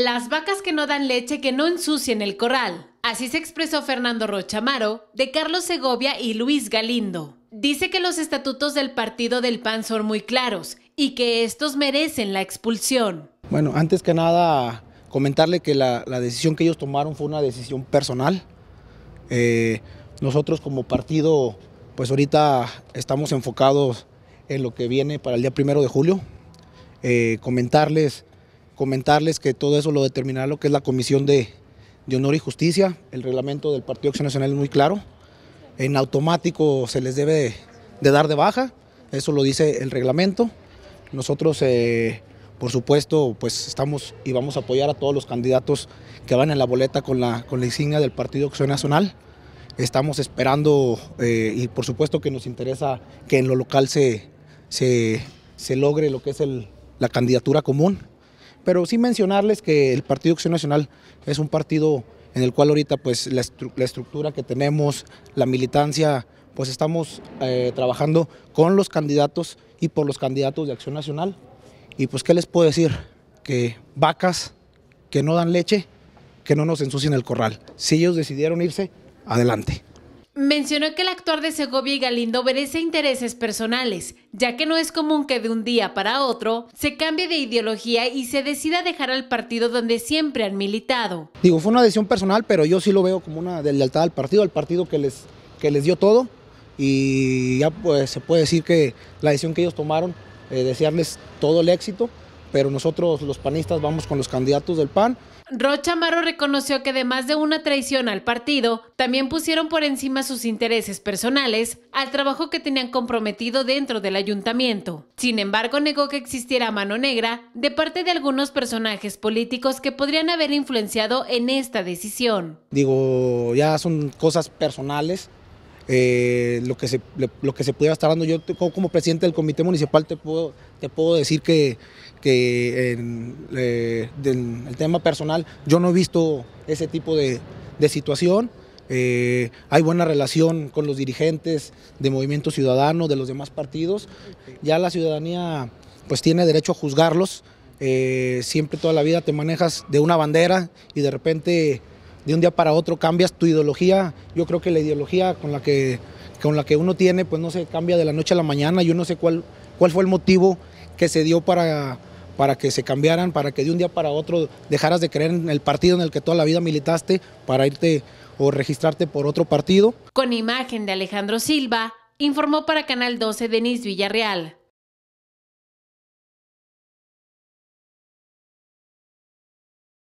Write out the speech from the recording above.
Las vacas que no dan leche que no ensucien el corral. Así se expresó Fernando Rochamaro de Carlos Segovia y Luis Galindo. Dice que los estatutos del partido del PAN son muy claros y que estos merecen la expulsión. Bueno, antes que nada, comentarle que la, decisión que ellos tomaron fue una decisión personal. Eh, nosotros como partido, pues ahorita estamos enfocados en lo que viene para el día primero de julio. Eh, comentarles comentarles que todo eso lo determinará lo que es la Comisión de, Honor y Justicia. El reglamento del Partido Acción Nacional es muy claro. En automático se les debe de, dar de baja, eso lo dice el reglamento. Nosotros, eh, por supuesto, pues estamos y vamos a apoyar a todos los candidatos que van en la boleta con la, con la insignia del Partido Acción Nacional. Estamos esperando eh, y por supuesto que nos interesa que en lo local se, se, logre lo que es la candidatura común. Pero sí mencionarles que el Partido Acción Nacional es un partido en el cual ahorita pues la, estructura que tenemos, la militancia, pues estamos eh, trabajando con los candidatos y por los candidatos de Acción Nacional. Y pues qué les puedo decir, que vacas que no dan leche, que no nos ensucien el corral. Si ellos decidieron irse, adelante. Mencionó que el actor de Segovia y Galindo obedece intereses personales, ya que no es común que de un día para otro se cambie de ideología y se decida dejar al partido donde siempre han militado. Digo, fue una decisión personal, pero yo sí lo veo como una lealtad al partido, al partido que les, que les dio todo y ya pues, se puede decir que la decisión que ellos tomaron, eh, desearles todo el éxito pero nosotros los panistas vamos con los candidatos del PAN. Rocha Amaro reconoció que además de una traición al partido, también pusieron por encima sus intereses personales al trabajo que tenían comprometido dentro del ayuntamiento. Sin embargo, negó que existiera mano negra de parte de algunos personajes políticos que podrían haber influenciado en esta decisión. Digo, ya son cosas personales eh, lo, que se, lo que se pudiera estar dando. Yo como presidente del comité municipal te puedo, te puedo decir que, en, eh, el tema personal yo no he visto ese tipo de, de situación. Eh, hay buena relación con los dirigentes de Movimiento Ciudadano, de los demás partidos. Ya la ciudadanía pues tiene derecho a juzgarlos. siempre toda la vida te manejas de una bandera y de repente de un día para otro cambias tu ideología. Yo creo que la ideología con la que, con la que uno tiene, pues no se cambia de la noche a la mañana. Yo no sé cuál, cuál fue el motivo que se dio para, para que se cambiaran, para que de un día para otro dejaras de creer en el partido en el que toda la vida militaste para irte o registrarte por otro partido. Con imagen de Alejandro Silva, informó para Canal 12 Denis Villarreal.